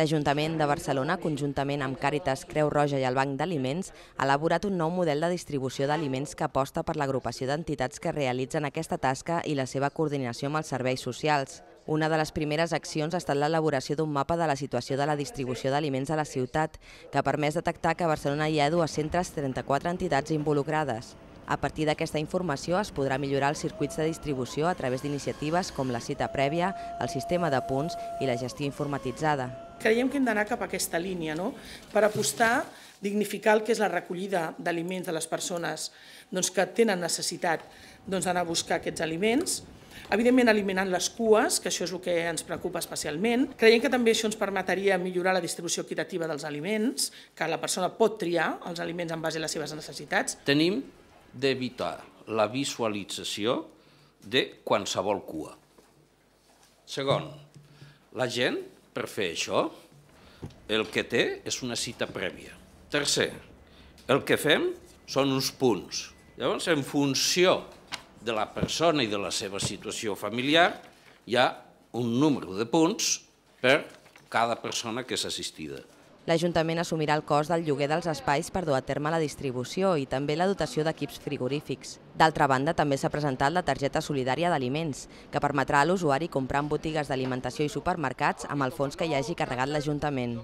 L'Ajuntament de Barcelona, conjuntament amb Càritas Creu Roja i el Banc d'Aliments, ha elaborat un nou model de distribució d'aliments que aposta per l'agrupació d'entitats que realitzen aquesta tasca i la seva coordinació amb els serveis socials. Una de les primeres accions ha estat l'elaboració d'un mapa de la situació de la distribució d'aliments a la ciutat, que ha permès detectar que a Barcelona hi ha 234 entitats involucrades. A partir d'aquesta informació es podrà millorar els circuits de distribució a través d'iniciatives com la cita prèvia, el sistema de punts i la gestió informatitzada. Creiem que hem d'anar cap a aquesta línia, no? per apostar, dignificar el que és la recollida d'aliments de les persones doncs, que tenen necessitat doncs, d'anar doncs, a buscar aquests aliments, evidentment eliminant les cues, que això és el que ens preocupa especialment. Creiem que també això ens permetria millorar la distribució equitativa dels aliments, que la persona pot triar els aliments en base a les seves necessitats. Tenim d'evitar la visualització de qualsevol cua. Segon, la gent, per fer això, el que té és una cita prèvia. Tercer, el que fem són uns punts. Llavors, en funció de la persona i de la seva situació familiar, hi ha un número de punts per cada persona que és assistida. L'Ajuntament assumirà el cost del lloguer dels espais per dur a terme la distribució i també la dotació d'equips frigorífics. D'altra banda, també s'ha presentat la targeta solidària d'aliments, que permetrà a l'usuari comprar en botigues d'alimentació i supermercats amb el fons que hi hagi carregat l'Ajuntament.